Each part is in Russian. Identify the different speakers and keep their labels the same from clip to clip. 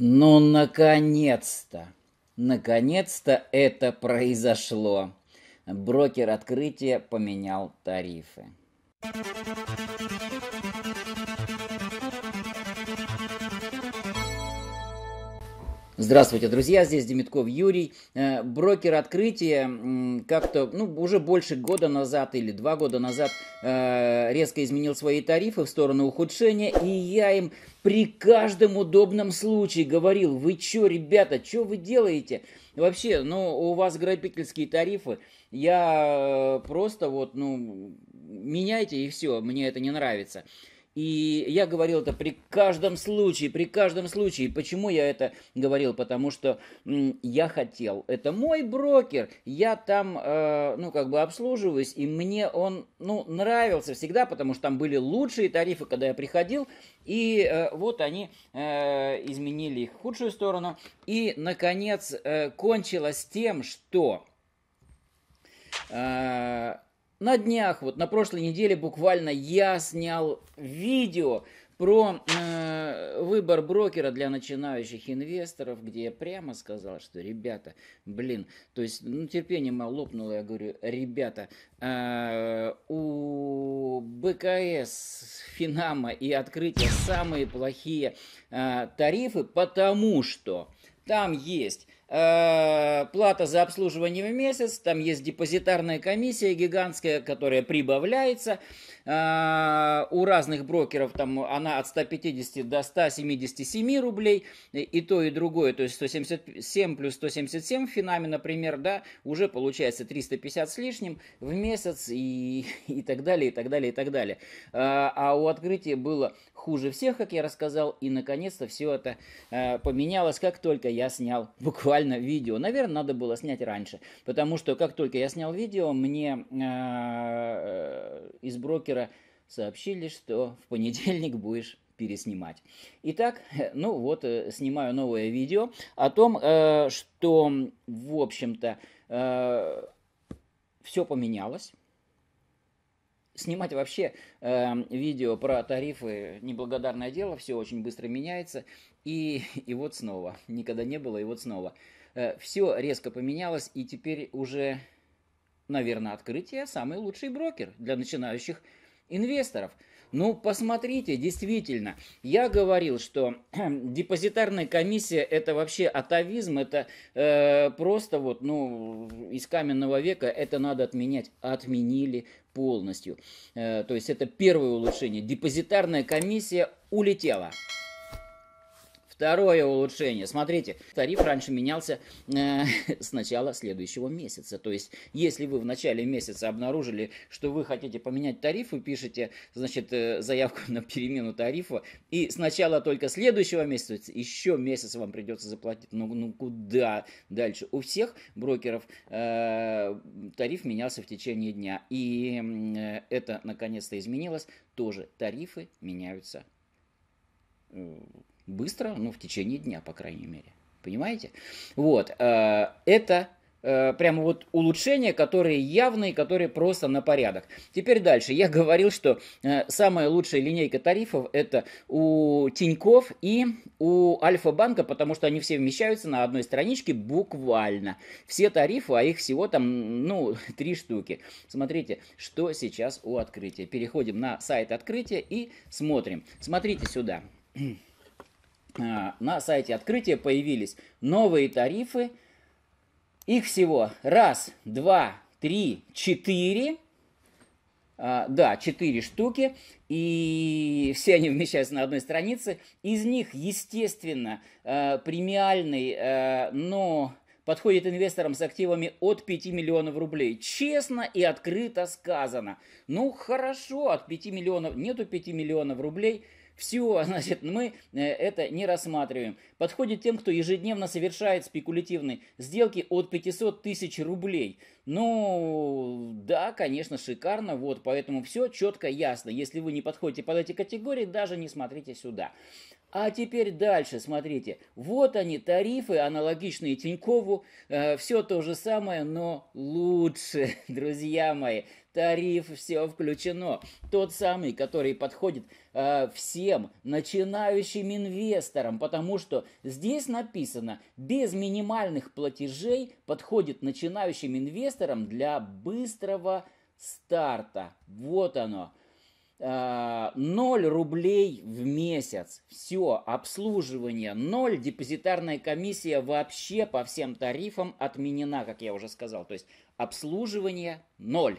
Speaker 1: Ну, наконец-то! Наконец-то это произошло. Брокер открытия поменял тарифы. Здравствуйте, друзья, здесь Демитков Юрий. Э, брокер открытия как-то, ну, уже больше года назад или два года назад э, резко изменил свои тарифы в сторону ухудшения, и я им при каждом удобном случае говорил, вы чё, ребята, чё вы делаете? Вообще, ну, у вас грабительские тарифы, я э, просто вот, ну, меняйте и все, мне это не нравится. И я говорил это при каждом случае, при каждом случае. Почему я это говорил? Потому что я хотел. Это мой брокер, я там, э, ну, как бы обслуживаюсь, и мне он, ну, нравился всегда, потому что там были лучшие тарифы, когда я приходил, и э, вот они э, изменили их в худшую сторону. И, наконец, э, кончилось тем, что... Э, на днях, вот на прошлой неделе буквально я снял видео про э, выбор брокера для начинающих инвесторов, где я прямо сказал, что ребята, блин, то есть ну, терпение мое лопнуло, я говорю, ребята, э, у БКС, Финама и Открытия самые плохие э, тарифы, потому что там есть Э, плата за обслуживание в месяц, там есть депозитарная комиссия гигантская, которая прибавляется. Э, у разных брокеров там она от 150 до 177 рублей, и то, и другое, то есть 177 плюс 177 в Финаме, например, да, уже получается 350 с лишним в месяц и, и так далее, и так далее, и так далее. Э, а у открытия было хуже всех, как я рассказал, и наконец-то все это поменялось, как только я снял буквально буквально видео. Наверное, надо было снять раньше, потому что как только я снял видео, мне э, из брокера сообщили, что в понедельник будешь переснимать. Итак, ну вот, э, снимаю новое видео о том, э, что, в общем-то, все поменялось снимать вообще э, видео про тарифы неблагодарное дело, все очень быстро меняется. И, и вот снова. Никогда не было, и вот снова. Э, все резко поменялось, и теперь уже, наверное, открытие самый лучший брокер для начинающих инвесторов. Ну, посмотрите, действительно, я говорил, что депозитарная комиссия это вообще атовизм, это э, просто вот, ну, из каменного века это надо отменять. Отменили, полностью. Э, то есть это первое улучшение. Депозитарная комиссия улетела. Второе улучшение. Смотрите, тариф раньше менялся э, с начала следующего месяца. То есть, если вы в начале месяца обнаружили, что вы хотите поменять тариф, вы пишете, значит, э, заявку на перемену тарифа, и сначала только следующего месяца, еще месяц вам придется заплатить. Ну, ну куда дальше? У всех брокеров э, тариф менялся в течение дня. И э, это наконец-то изменилось. Тоже тарифы меняются э, быстро, ну, в течение дня, по крайней мере. Понимаете? Вот. Э, это э, прямо вот улучшения, которые явные, которые просто на порядок. Теперь дальше. Я говорил, что э, самая лучшая линейка тарифов это у Тиньков и у Альфа-банка, потому что они все вмещаются на одной страничке буквально. Все тарифы, а их всего там, ну, три штуки. Смотрите, что сейчас у открытия. Переходим на сайт открытия и смотрим. Смотрите сюда. А, на сайте открытия появились новые тарифы. Их всего раз, два, три, четыре. А, да, четыре штуки. И все они вмещаются на одной странице. Из них, естественно, а, премиальный, а, но подходит инвесторам с активами от 5 миллионов рублей. Честно и открыто сказано. Ну хорошо, от 5 миллионов, нету 5 миллионов рублей – все, значит, мы э, это не рассматриваем. Подходит тем, кто ежедневно совершает спекулятивные сделки от 500 тысяч рублей. Ну, да, конечно, шикарно, вот, поэтому все четко, ясно. Если вы не подходите под эти категории, даже не смотрите сюда. А теперь дальше, смотрите, вот они тарифы, аналогичные Тинькову, э, все то же самое, но лучше, друзья мои тариф все включено. Тот самый, который подходит э, всем начинающим инвесторам, потому что здесь написано, без минимальных платежей подходит начинающим инвесторам для быстрого старта. Вот оно. 0 э, рублей в месяц. Все, обслуживание 0, депозитарная комиссия вообще по всем тарифам отменена, как я уже сказал. То есть обслуживание 0.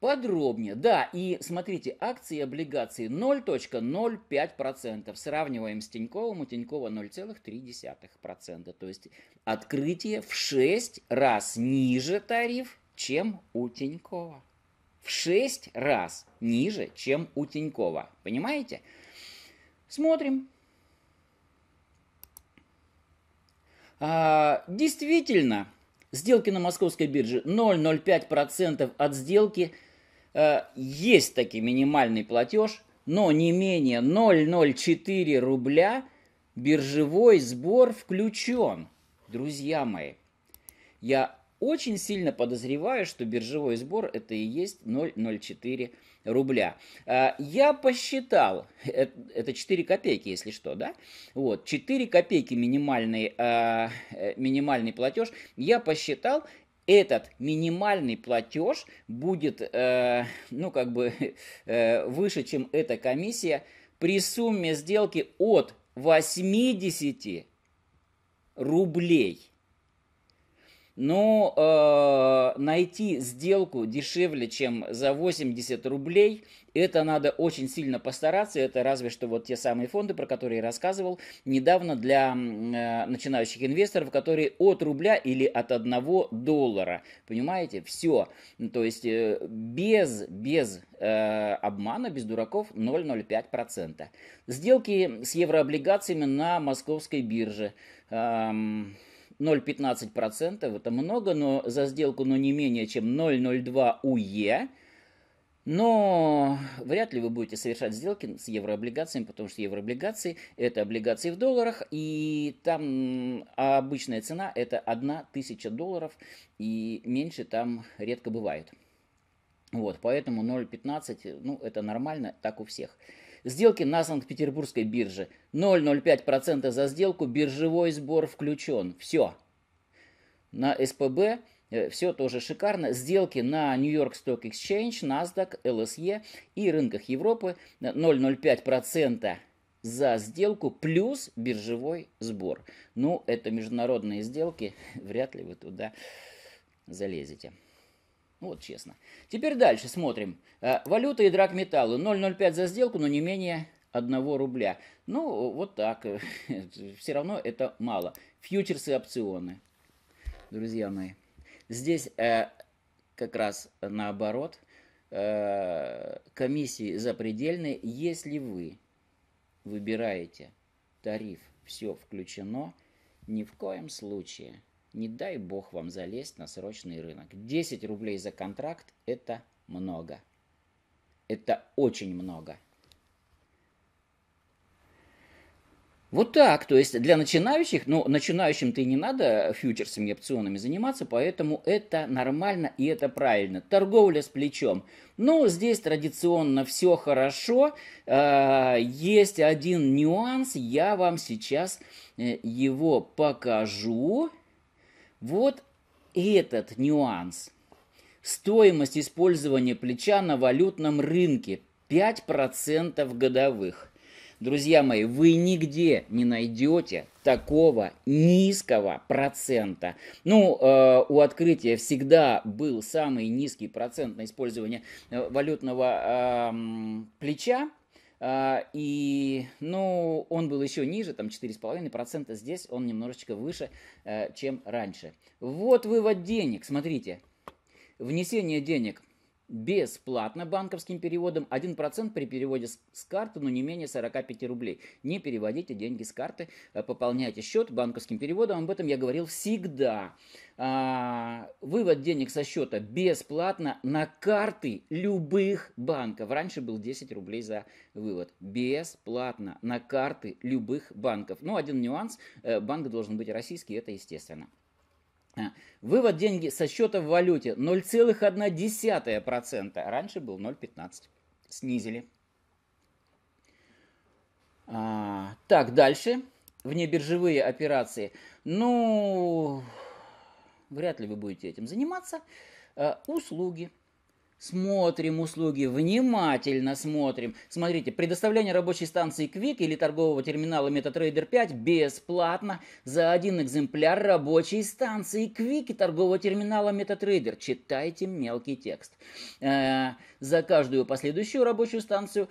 Speaker 1: Подробнее, да, и смотрите, акции и облигации 0.05%. Сравниваем с Тиньковым, у Тинькова 0,3%. То есть открытие в 6 раз ниже тариф, чем у Тинькова. В 6 раз ниже, чем у Тинькова. Понимаете? Смотрим. А, действительно, сделки на московской бирже 0,05% от сделки – Э, есть таки минимальный платеж, но не менее 0,04 рубля биржевой сбор включен. Друзья мои, я очень сильно подозреваю, что биржевой сбор это и есть 0,04 рубля. Э, я посчитал, э, это 4 копейки, если что, да? Вот, 4 копейки минимальный, минимальный платеж. Я посчитал, этот минимальный платеж будет, э, ну, как бы, э, выше, чем эта комиссия, при сумме сделки от 80 рублей. Но ну, э, найти сделку дешевле, чем за 80 рублей, это надо очень сильно постараться. Это разве что вот те самые фонды, про которые я рассказывал недавно для э, начинающих инвесторов, которые от рубля или от одного доллара. Понимаете? Все. Ну, то есть э, без, без э, обмана, без дураков 0,05%. Сделки с еврооблигациями на московской бирже. Эм, 0,15% это много, но за сделку, но не менее чем 0,02 УЕ. Но вряд ли вы будете совершать сделки с еврооблигациями, потому что еврооблигации – это облигации в долларах, и там а обычная цена – это 1 тысяча долларов, и меньше там редко бывает. Вот, поэтому 0,15, ну, это нормально, так у всех. Сделки на Санкт-Петербургской бирже. 0,05% за сделку, биржевой сбор включен. Все. На СПБ э, все тоже шикарно. Сделки на Нью-Йорк Stock Exchange, NASDAQ, LSE и рынках Европы 0,05% за сделку плюс биржевой сбор. Ну, это международные сделки, вряд ли вы туда залезете. Вот честно. Теперь дальше смотрим. Э, валюта и драгметаллы. 0,05 за сделку, но не менее 1 рубля. Ну, вот так. Все равно это мало. Фьючерсы и опционы. Друзья мои. Здесь э, как раз наоборот. Э, комиссии запредельные. Если вы выбираете тариф «Все включено», ни в коем случае – не дай бог вам залезть на срочный рынок. 10 рублей за контракт – это много. Это очень много. Вот так, то есть для начинающих, ну, начинающим-то и не надо фьючерсами и опционами заниматься, поэтому это нормально и это правильно. Торговля с плечом. Ну, здесь традиционно все хорошо. А, есть один нюанс, я вам сейчас э, его покажу. Вот этот нюанс. Стоимость использования плеча на валютном рынке 5% годовых. Друзья мои, вы нигде не найдете такого низкого процента. Ну, э, у открытия всегда был самый низкий процент на использование э, валютного э, плеча, а, и, ну, он был еще ниже, там 4,5%, здесь он немножечко выше, э, чем раньше. Вот вывод денег, смотрите. Внесение денег бесплатно банковским переводом, 1% при переводе с карты, но не менее 45 рублей. Не переводите деньги с карты, э, пополняйте счет банковским переводом, об этом я говорил всегда. А, вывод денег со счета бесплатно на карты любых банков. Раньше был 10 рублей за вывод. Бесплатно на карты любых банков. ну один нюанс, э, банк должен быть российский, это естественно. Вывод деньги со счета в валюте 0,1%. Раньше был 0,15. Снизили. А, так, дальше. Внебиржевые операции. Ну, вряд ли вы будете этим заниматься. А, услуги. Смотрим услуги, внимательно смотрим. Смотрите, предоставление рабочей станции Quick или торгового терминала MetaTrader 5 бесплатно за один экземпляр рабочей станции Quick и торгового терминала MetaTrader. Читайте мелкий текст. Э, за каждую последующую рабочую станцию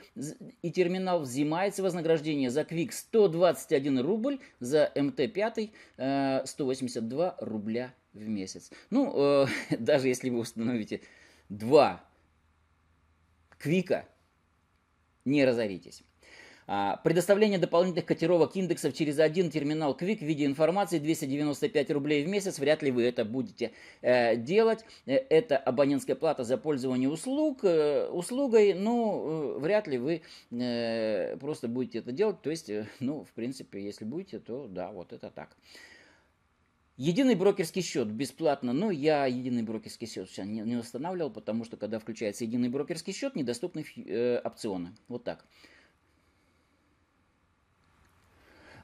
Speaker 1: и терминал взимается вознаграждение за Quick 121 рубль, за MT5 182 э, рубля в месяц. Ну, э, даже если вы установите два квика, не разоритесь. А, предоставление дополнительных котировок индексов через один терминал Quick в виде информации 295 рублей в месяц. Вряд ли вы это будете э, делать. Э, это абонентская плата за пользование услуг, э, услугой. Ну, э, вряд ли вы э, просто будете это делать. То есть, э, ну, в принципе, если будете, то да, вот это так. Единый брокерский счет бесплатно, но я единый брокерский счет сейчас не, не восстанавливал, потому что когда включается единый брокерский счет, недоступны э, опционы. Вот так.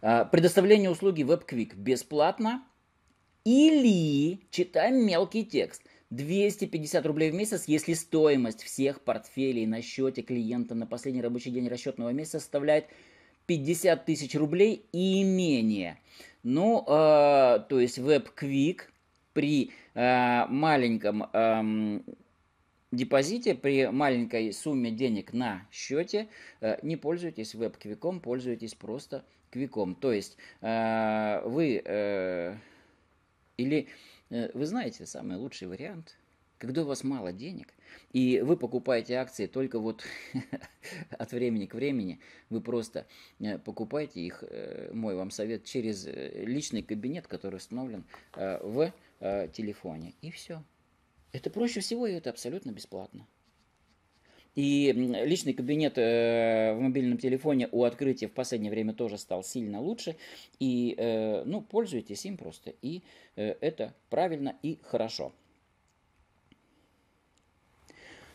Speaker 1: Э, предоставление услуги WebQuick бесплатно или, читаем мелкий текст, 250 рублей в месяц, если стоимость всех портфелей на счете клиента на последний рабочий день расчетного месяца составляет 50 тысяч рублей и менее. Ну, э, то есть WebQuick при э, маленьком э, депозите, при маленькой сумме денег на счете, э, не пользуйтесь WebQuick, пользуйтесь просто квиком. То есть э, вы э, или э, вы знаете самый лучший вариант – когда у вас мало денег, и вы покупаете акции только вот от времени к времени, вы просто э, покупаете их, э, мой вам совет, через э, личный кабинет, который установлен в телефоне. И все. Это проще всего, и это абсолютно бесплатно. И личный кабинет в мобильном телефоне у открытия в последнее время тоже стал сильно лучше. И, ну, пользуйтесь им просто. И это правильно и хорошо.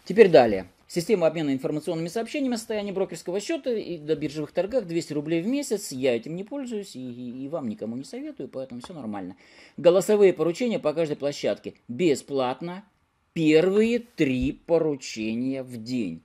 Speaker 1: Теперь далее. Система обмена информационными сообщениями о состоянии брокерского счета и до биржевых торгах 200 рублей в месяц. Я этим не пользуюсь и, и, и вам никому не советую, поэтому все нормально. Голосовые поручения по каждой площадке. Бесплатно. Первые три поручения в день.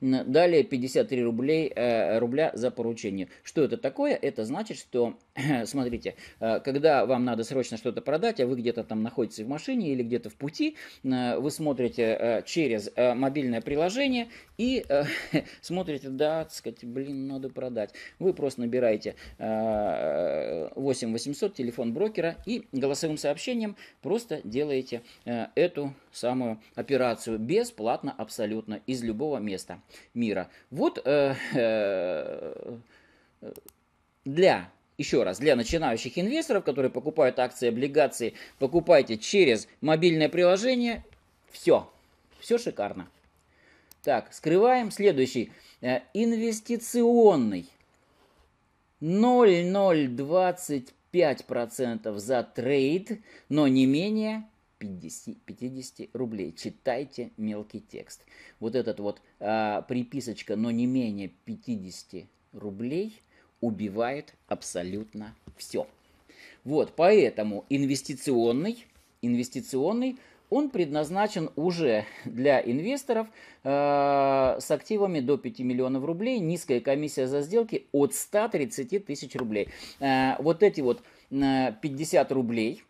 Speaker 1: Далее 53 рублей, э, рубля за поручение. Что это такое? Это значит, что смотрите, э, когда вам надо срочно что-то продать, а вы где-то там находитесь в машине или где-то в пути, э, вы смотрите э, через мобильное приложение и смотрите, да, так сказать, блин, надо продать. Вы просто набираете 8800, телефон брокера, и голосовым сообщением просто делаете эту самую операцию бесплатно абсолютно из любого места мира. Вот для еще раз, для начинающих инвесторов, которые покупают акции, облигации, покупайте через мобильное приложение. Все. Все шикарно. Так, скрываем. Следующий. Э, инвестиционный. 0,025% за трейд, но не менее 50, 50 рублей. Читайте мелкий текст. Вот этот вот а, приписочка, но не менее 50 рублей – убивает абсолютно все. Вот, поэтому инвестиционный, инвестиционный, он предназначен уже для инвесторов э, с активами до 5 миллионов рублей, низкая комиссия за сделки от 130 тысяч рублей. Э, вот эти вот э, 50 рублей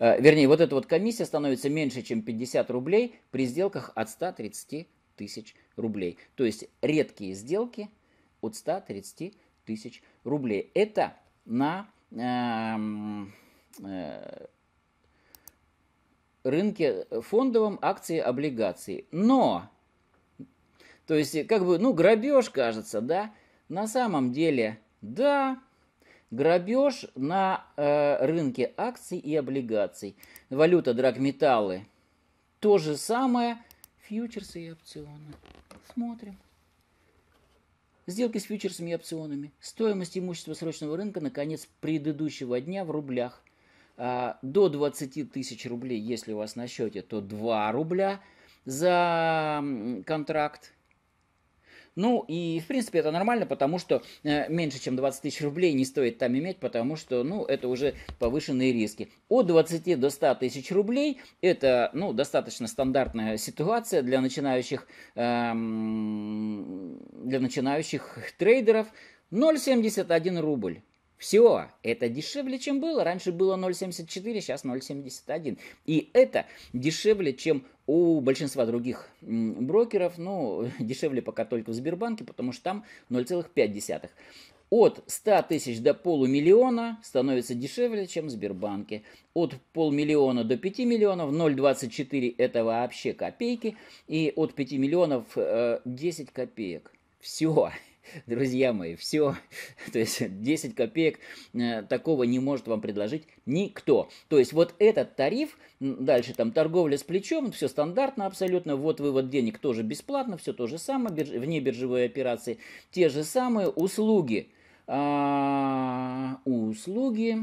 Speaker 1: э, – вернее, вот эта вот комиссия становится меньше, чем 50 рублей при сделках от 130 тысяч рублей. То есть редкие сделки от 130 тысяч рублей. Это на эм, э, рынке фондовом акции облигации. Но, то есть, как бы, ну, грабеж, кажется, да, на самом деле, да, грабеж на э, рынке акций и облигаций. Валюта драгметаллы. То же самое фьючерсы и опционы. Смотрим. Сделки с фьючерсами и опционами. Стоимость имущества срочного рынка на конец предыдущего дня в рублях. А, до 20 тысяч рублей, если у вас на счете, то 2 рубля за контракт ну и, в принципе, это нормально, потому что э, меньше, чем 20 тысяч рублей не стоит там иметь, потому что, ну, это уже повышенные риски. От 20 до 100 тысяч рублей это, ну, достаточно стандартная ситуация для начинающих, эм, для начинающих трейдеров. 0,71 рубль. Все, это дешевле, чем было. Раньше было 0,74, сейчас 0,71. И это дешевле, чем у большинства других брокеров. Ну, дешевле пока только в Сбербанке, потому что там 0,5 от 100 тысяч до полумиллиона становится дешевле, чем в Сбербанке. От полмиллиона до 5 миллионов 0,24 это вообще копейки. И от 5 миллионов 10 э, копеек. Все. друзья мои, все. То есть 10 копеек э, такого не может вам предложить никто. То есть вот этот тариф, дальше там торговля с плечом, все стандартно абсолютно. Вот вывод денег тоже бесплатно, все то же самое, бирж... вне биржевые операции те же самые услуги. А, услуги.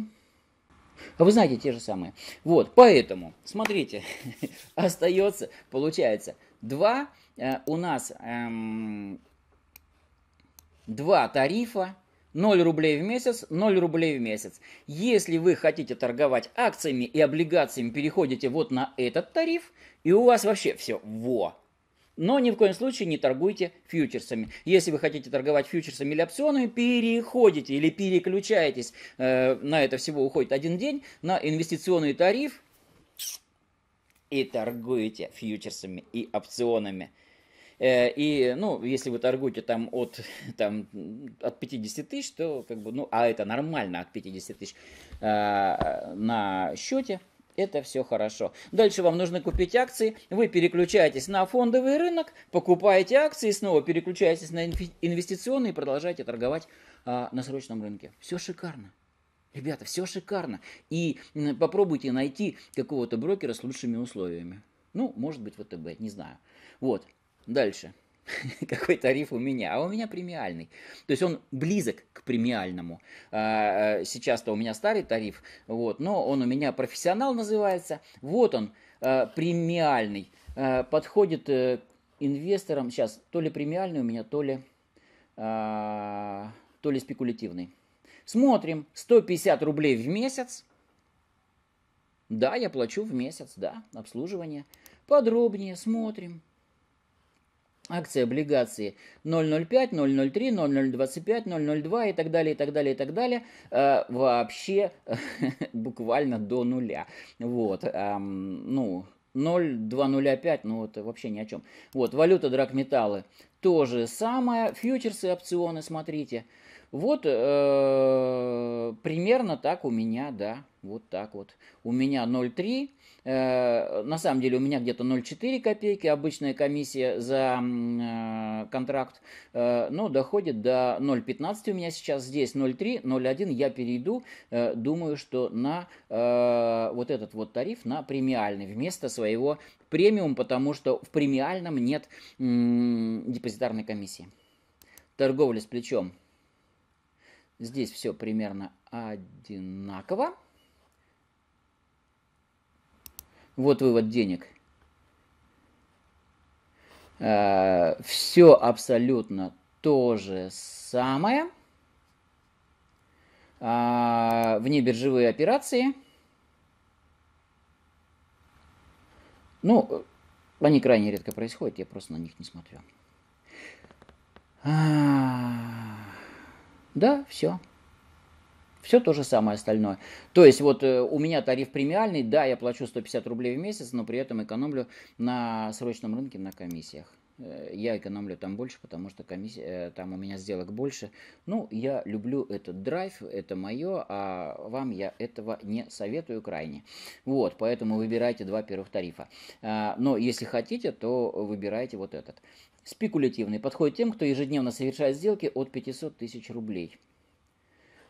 Speaker 1: А вы знаете, те же самые. Вот, поэтому, смотрите, остается, получается, два э, у нас эм, два тарифа, 0 рублей в месяц, 0 рублей в месяц. Если вы хотите торговать акциями и облигациями, переходите вот на этот тариф, и у вас вообще все во. Но ни в коем случае не торгуйте фьючерсами. Если вы хотите торговать фьючерсами или опционами, переходите или переключаетесь, э, на это всего уходит один день, на инвестиционный тариф и торгуете фьючерсами и опционами. Э, и, ну, если вы торгуете там от, там, от 50 тысяч, то как бы, ну, а это нормально от 50 тысяч а, на счете, это все хорошо. Дальше вам нужно купить акции. Вы переключаетесь на фондовый рынок, покупаете акции, снова переключаетесь на инвестиционные и продолжаете торговать а, на срочном рынке. Все шикарно. Ребята, все шикарно. И попробуйте найти какого-то брокера с лучшими условиями. Ну, может быть, ВТБ, не знаю. Вот. Дальше. Какой тариф у меня? А у меня премиальный. То есть он близок к премиальному. А, э, сейчас-то у меня старый тариф, вот, но он у меня профессионал называется. Вот он, э, премиальный. Э, подходит к инвесторам, сейчас, то ли премиальный у меня, то ли, а, то ли спекулятивный. Смотрим, 150 рублей в месяц. Да, я плачу в месяц, да, обслуживание. Подробнее смотрим, акции, облигации 005, 003, 0025, 002 и так далее, и так далее, и так далее, э, вообще буквально до нуля. Вот, эм, ну, 0,205, ну это вообще ни о чем. Вот, валюта драгметаллы тоже самое, фьючерсы, опционы, смотрите – вот э, примерно так у меня, да, вот так вот. У меня 0,3, э, на самом деле у меня где-то 0,4 копейки, обычная комиссия за э, контракт, э, но доходит до 0,15 у меня сейчас здесь, 0,3, 0,1 я перейду, э, думаю, что на э, вот этот вот тариф, на премиальный, вместо своего премиум, потому что в премиальном нет э, депозитарной комиссии. Торговля с плечом Здесь все примерно одинаково. Вот вывод денег. Э, все абсолютно то же самое. Э, вне биржевые операции. Ну, они крайне редко происходят, я просто на них не смотрю. А, да, все. Все то же самое остальное. То есть вот э, у меня тариф премиальный, да, я плачу 150 рублей в месяц, но при этом экономлю на срочном рынке на комиссиях. Э, я экономлю там больше, потому что комиссия, э, там у меня сделок больше. Ну, я люблю этот драйв, это мое, а вам я этого не советую крайне. Вот, поэтому выбирайте два первых тарифа. но если хотите, то выбирайте вот этот. Спекулятивный подходит тем, кто ежедневно совершает сделки от 500 тысяч рублей.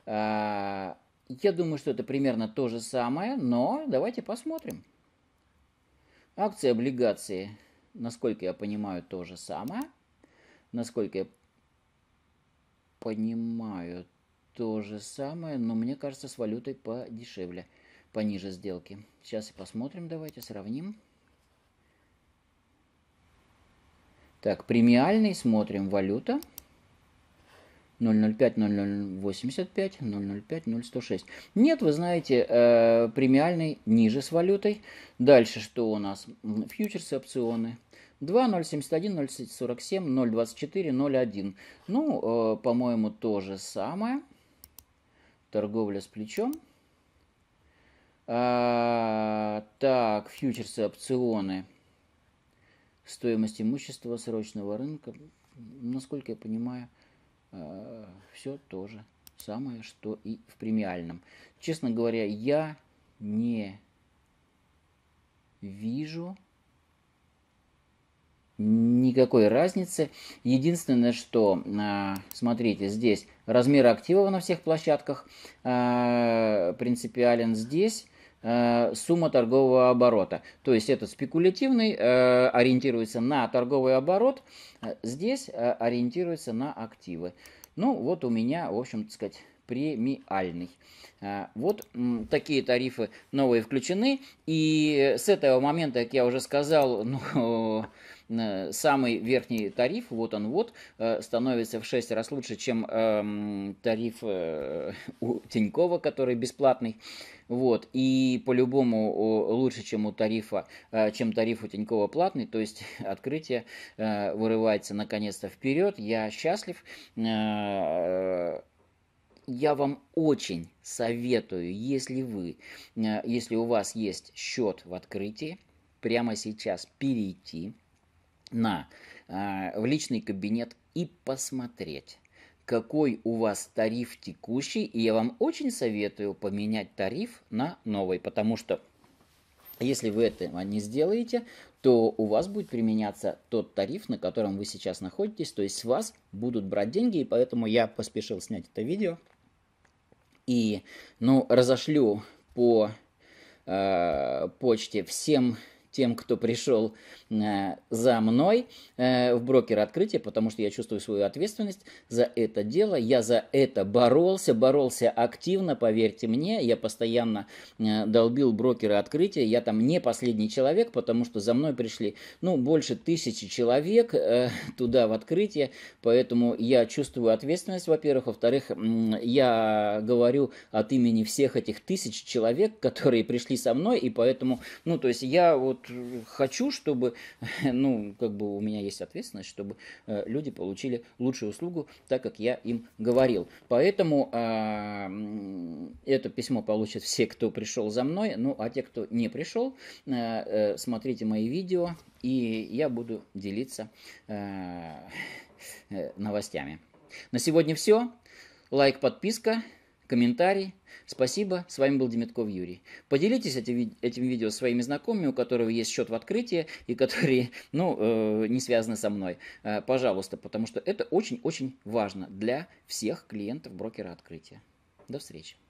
Speaker 1: А, я думаю, что это примерно то же самое, но давайте посмотрим. Акции, облигации, насколько я понимаю, то же самое. Насколько я понимаю, то же самое, но мне кажется, с валютой подешевле, пониже сделки. Сейчас и посмотрим, давайте сравним. Так, премиальный, смотрим, валюта. 0,05-0,085, 0,05-0,106. Нет, вы знаете, э, премиальный ниже с валютой. Дальше что у нас? Фьючерсы, опционы. 2,071, 0,47, 0,24, 0,1. Ну, э, по-моему, то же самое. Торговля с плечом. А, так, фьючерсы, опционы стоимость имущества срочного рынка, насколько я понимаю, э, все то же самое, что и в премиальном. Честно говоря, я не вижу никакой разницы. Единственное, что, э, смотрите, здесь размер активов на всех площадках э, принципиален здесь. Э, сумма торгового оборота. То есть этот спекулятивный э, ориентируется на торговый оборот, э, здесь ориентируется на активы. Ну вот у меня, в общем, сказать, премиальный. Вот такие тарифы новые включены. И с этого момента, как я уже сказал, ну, самый верхний тариф, вот он вот, э, становится в 6 раз лучше, чем эм, тариф э, у Тинькова, который бесплатный. Вот, и по-любому лучше, чем у тарифа, э, чем тариф у Тинькова платный, то есть открытие вырывается наконец-то вперед, я счастлив, я вам очень советую, если вы, если у вас есть счет в открытии, прямо сейчас перейти на, а, в личный кабинет и посмотреть, какой у вас тариф текущий. И я вам очень советую поменять тариф на новый, потому что если вы этого не сделаете, то у вас будет применяться тот тариф, на котором вы сейчас находитесь, то есть с вас будут брать деньги, и поэтому я поспешил снять это видео. И, ну, разошлю по э, почте всем тем, кто пришел э, за мной э, в брокер открытия, потому что я чувствую свою ответственность за это дело. Я за это боролся, боролся активно, поверьте мне. Я постоянно э, долбил брокеры открытия. Я там не последний человек, потому что за мной пришли ну, больше тысячи человек туда в открытие. Поэтому я чувствую ответственность, во-первых. Во-вторых, я говорю от имени всех этих тысяч человек, которые пришли со мной, и поэтому, ну, то есть я вот хочу, чтобы, ну, как бы у меня есть ответственность, чтобы э, люди получили лучшую услугу, так как я им говорил. Поэтому а, это письмо получат все, кто пришел за мной, ну, а те, кто не пришел, э, э, смотрите мои видео, и я буду делиться новостями. На сегодня все. Лайк, подписка комментарий. Спасибо, с вами был Демятков Юрий. Поделитесь этим, этим видео с своими знакомыми, у которых есть счет в открытии и которые, ну, э, не связаны со мной. Э, пожалуйста, потому что это очень-очень важно для всех клиентов брокера открытия. До встречи.